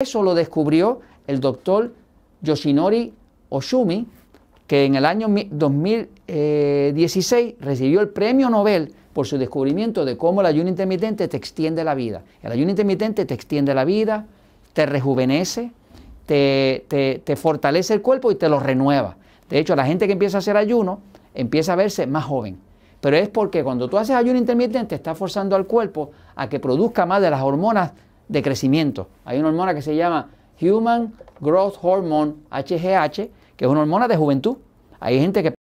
Eso lo descubrió el doctor Yoshinori Oshumi, que en el año 2016 eh, recibió el premio Nobel por su descubrimiento de cómo el ayuno intermitente te extiende la vida. El ayuno intermitente te extiende la vida, te rejuvenece, te, te fortalece el cuerpo y te lo renueva. De hecho, la gente que empieza a hacer ayuno empieza a verse más joven. Pero es porque cuando tú haces ayuno intermitente estás forzando al cuerpo a que produzca más de las hormonas de crecimiento. Hay una hormona que se llama Human Growth Hormone HGH, que es una hormona de juventud. Hay gente que